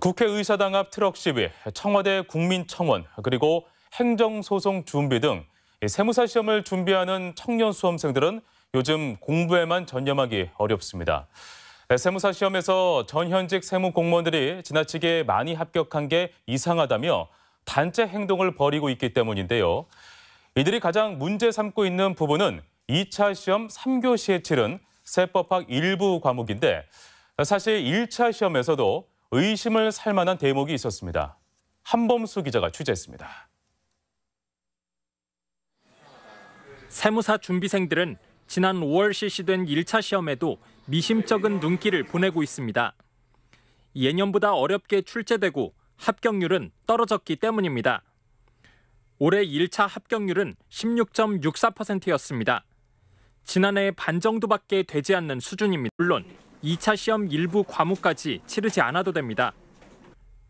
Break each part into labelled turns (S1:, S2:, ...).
S1: 국회의사당 앞 트럭 시위, 청와대 국민청원, 그리고 행정소송 준비 등 세무사 시험을 준비하는 청년 수험생들은 요즘 공부에만 전념하기 어렵습니다. 네, 세무사 시험에서 전현직 세무 공무원들이 지나치게 많이 합격한 게 이상하다며 단체 행동을 벌이고 있기 때문인데요. 이들이 가장 문제 삼고 있는 부분은 2차 시험 3교시에 치른 세법학 일부 과목인데 사실 1차 시험에서도 의심을 살 만한 대목이 있었습니다. 한범수 기자가 취재했습니다. 세무사 준비생들은 지난 5월
S2: 실시된 1차 시험에도 미심쩍은 눈길을 보내고 있습니다. 예년보다 어렵게 출제되고 합격률은 떨어졌기 때문입니다. 올해 1차 합격률은 16.64%였습니다. 지난해 반 정도밖에 되지 않는 수준입니다. 물론 2차 시험 일부 과목까지 치르지 않아도 됩니다.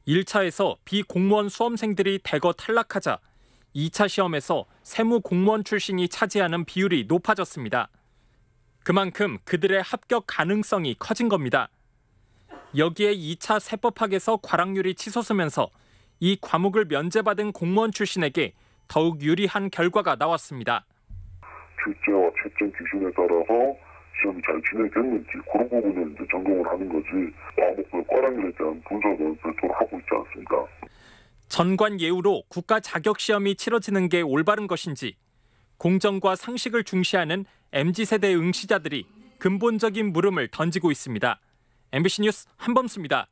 S2: 1차에서 비공무원 수험생들이 대거 탈락하자 2차 시험에서 세무 공무원 출신이 차지하는 비율이 높아졌습니다. 그만큼 그들의 합격 가능성이 커진 겁니다. 여기에 2차 세법학에서 과락률이 치솟으면서 이 과목을 면제받은 공무원 출신에게 더욱 유리한 결과가 나왔습니다.
S3: 출제와 채점 기준에 따라서 잘 진행됐는지 그런 부분을 이제 점검을 하는 거지 과목별 과랑에 대한 분석은 별도로 하고 있지
S2: 않습니다. 전관 예우로 국가 자격 시험이 치러지는 게 올바른 것인지 공정과 상식을 중시하는 mz 세대
S1: 응시자들이 근본적인 물음을 던지고 있습니다. MBC 뉴스 한범수입니다.